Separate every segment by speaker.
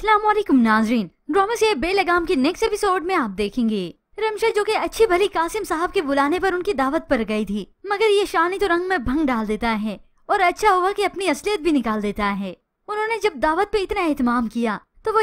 Speaker 1: अस्सलाम वालेकुम नाजरीन ड्रामा से बेलगाम के नेक्स्ट एपिसोड में आप देखेंगे रमशा जो कि अच्छी भली कासिम साहब के बुलाने पर उनकी दावत पर गई थी मगर ये शानी तो रंग में भंग डाल देता है और अच्छा हुआ कि अपनी असलियत भी निकाल देता है उन्होंने जब दावत पे इतना एहतमाम किया तो वो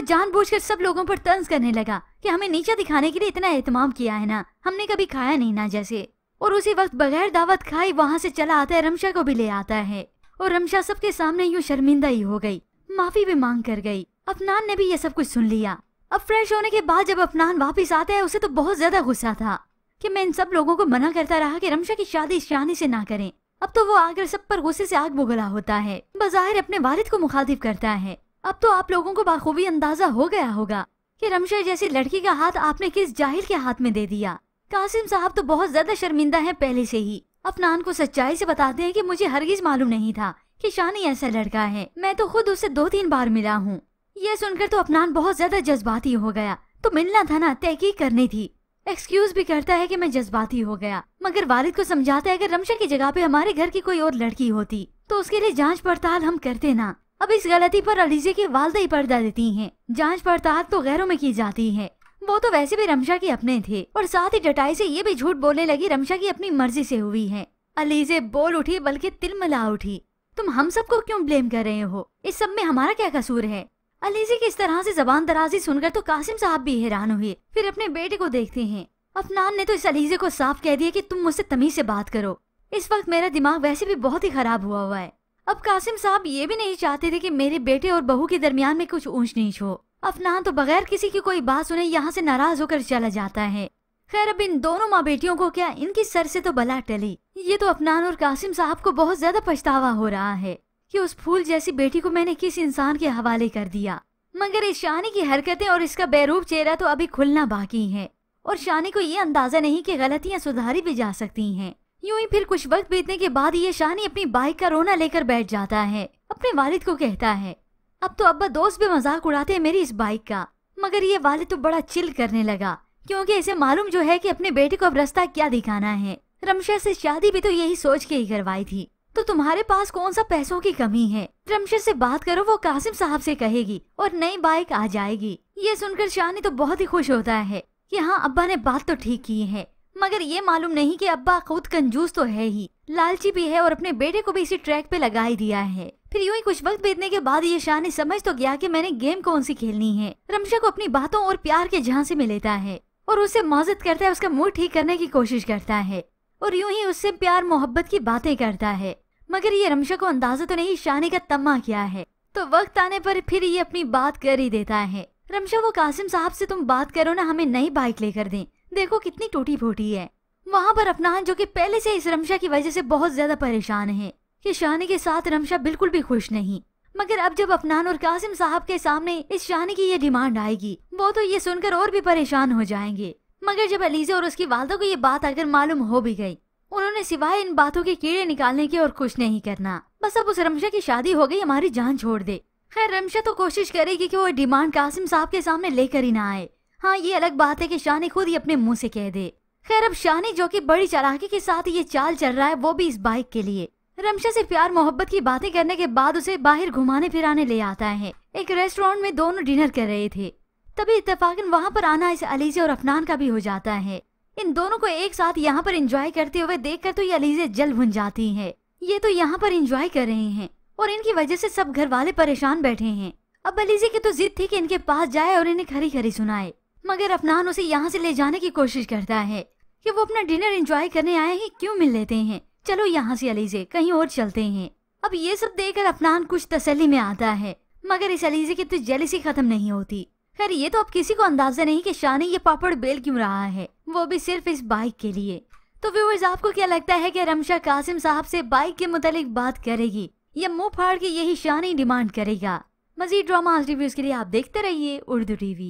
Speaker 1: कर सब लोगों पर तंज करने लगा की हमें नीचा दिखाने के लिए इतना एहतमाम किया है ना हमने कभी खाया नहीं ना जैसे और उसी वक्त बगैर दावत खाई वहाँ ऐसी चला आता है रमशा को भी ले आता है और रमशा सबके सामने यूँ शर्मिंदा ही हो गयी माफी भी मांग कर गयी अफनान ने भी ये सब कुछ सुन लिया अब फ्रेश होने के बाद जब अफनान वापस आते हैं उसे तो बहुत ज्यादा गुस्सा था कि मैं इन सब लोगों को मना करता रहा कि रमशा की शादी शानी से ना करें अब तो वो आकर सब पर गुस्से से आग बुगला होता है बज़ाहिर अपने वालिद को मुखातिब करता है अब तो आप लोगों को बाखूबी अंदाजा हो गया होगा कि रमशा जैसी लड़की का हाथ आपने किस जाहिर के हाथ में दे दिया कासिम साहब तो बहुत ज्यादा शर्मिंदा है पहले से ही अफनान को सच्चाई से बताते हैं कि मुझे हरगिज मालूम नहीं था कि शानी ऐसा लड़का है मैं तो खुद उससे दो तीन बार मिला हूँ ये सुनकर तो अपनान बहुत ज्यादा जज्बाती हो गया तो मिलना था ना तहकी करनी थी एक्सक्यूज भी करता है कि मैं जज्बाती हो गया मगर वालिद को समझाता है अगर रमशा की जगह पे हमारे घर की कोई और लड़की होती तो उसके लिए जांच पड़ताल हम करते ना अब इस गलती पर अलीजे की वालदा ही पर्दा देती हैं। जांच पड़ताल तो गैरों में की जाती है वो तो वैसे भी रमशा के अपने थे और साथ ही डटाई ऐसी ये भी झूठ बोलने लगी रमशा की अपनी मर्जी ऐसी हुई है अलीजे बोल उठी बल्कि तिलमिला उठी तुम हम सबको क्यों ब्लेम कर रहे हो इस सब में हमारा क्या कसूर है अलीजी की इस तरह से जबान दराजी सुनकर तो कासिम साहब भी हैरान हुए फिर अपने बेटे को देखते हैं अफनान ने तो इस अलीजे को साफ कह दिया कि तुम मुझसे तमीज से बात करो इस वक्त मेरा दिमाग वैसे भी बहुत ही खराब हुआ हुआ है अब कासिम साहब ये भी नहीं चाहते थे कि मेरे बेटे और बहू के दरमियान में कुछ ऊंच नीच हो अफनान तो बगैर किसी की कोई बात सुने यहाँ से नाराज होकर चला जाता है खैर अब इन दोनों माँ बेटियों को क्या इनकी सर से तो बला टली ये तो अफनान और कासिम साहब को बहुत ज्यादा पछतावा हो रहा है कि उस फूल जैसी बेटी को मैंने किस इंसान के हवाले कर दिया मगर इस शानी की हरकतें और इसका बेरूप चेहरा तो अभी खुलना बाकी है और शानी को ये अंदाजा नहीं कि गलतियाँ सुधारी भी जा सकती हैं। यूं ही फिर कुछ वक्त बीतने के बाद ये शानी अपनी बाइक का रोना लेकर बैठ जाता है अपने वालिद को कहता है अब तो अब्बा दोस्त भी मजाक उड़ाते हैं मेरी इस बाइक का मगर ये वालिद तो बड़ा चिल करने लगा क्योंकि इसे मालूम जो है कि अपने बेटे को अब रास्ता क्या दिखाना है रमशा से शादी भी तो यही सोच के ही करवाई थी तो तुम्हारे पास कौन सा पैसों की कमी है ड्रमशर से बात करो वो कासिम साहब से कहेगी और नई बाइक आ जाएगी ये सुनकर शानी तो बहुत ही खुश होता है कि हाँ अब्बा ने बात तो ठीक की है मगर ये मालूम नहीं कि अब्बा खुद कंजूस तो है ही लालची भी है और अपने बेटे को भी इसी ट्रैक पे लगा ही दिया है फिर यूं ही कुछ वक्त बीतने के बाद ये शानी समझ तो गया कि मैंने गेम कौन सी खेलनी है रमशा को अपनी बातों और प्यार के झांसे में लेता है और उससे मौजत करता है उसका मुंह ठीक करने की कोशिश करता है और यूं ही उससे प्यार मोहब्बत की बातें करता है मगर ये रमशा को अंदाजा तो नहीं शाने का तमा क्या है तो वक्त आने पर फिर ये अपनी बात कर ही देता है रमशा वो कासिम साहब से तुम बात करो ना हमें नई बाइक लेकर दें देखो कितनी टूटी फूटी है वहाँ पर अफनान जो कि पहले से इस रमशा की वजह से बहुत ज्यादा परेशान है कि शाने के साथ रमशा बिल्कुल भी खुश नहीं मगर अब जब अफनान और कासिम साहब के सामने इस शाने की ये डिमांड आएगी वो तो ये सुनकर और भी परेशान हो जाएंगे मगर जब अलीजा और उसकी वालदा को ये बात आकर मालूम हो भी गई उन्होंने सिवाय इन बातों के कीड़े निकालने के और कुछ नहीं करना बस अब उस रमशा की शादी हो गई हमारी जान छोड़ दे खैर रमशा तो कोशिश करेगी कि वो डिमांड कासिम साहब के सामने लेकर ही ना आए हाँ ये अलग बात है कि शानी खुद ही अपने मुंह से कह दे खैर अब शानी जो कि बड़ी चालाकी के साथ ये चाल चल रहा है वो भी इस बाइक के लिए रमशा से प्यार मोहब्बत की बातें करने के बाद उसे बाहर घुमाने फिराने ले आता है एक रेस्टोरेंट में दोनों डिनर कर रहे थे तभी इतफाकन वहाँ पर आना इस अलीजे और अफनान का भी हो जाता है इन दोनों को एक साथ यहाँ पर एंजॉय करते हुए देखकर तो ये अलीजे जल भुन जाती हैं। ये तो यहाँ पर एंजॉय कर रहे हैं और इनकी वजह से सब घर वाले परेशान बैठे हैं अब अलीजे की तो जिद थी कि इनके पास जाए और इन्हें खरी खरी सुनाए मगर अफनान उसे यहाँ से ले जाने की कोशिश करता है कि वो अपना डिनर एंजॉय करने आए हैं क्यों मिल लेते हैं चलो यहाँ से अलीजे कहीं और चलते हैं अब ये सब देख अफनान कुछ तसली में आता है मगर इस अलीजे की तो जल्दी खत्म नहीं होती खैर ये तो अब किसी को अंदाजा नहीं कि शानी ये पापड़ बेल क्यों रहा है वो भी सिर्फ इस बाइक के लिए तो व्यूवर्स आपको क्या लगता है कि रमशा कासिम साहब से बाइक के मुतालिक बात करेगी या मुंह फाड़ के यही शानी डिमांड करेगा मजीद ड्रामा रिव्यूज के लिए आप देखते रहिए उर्दू टीवी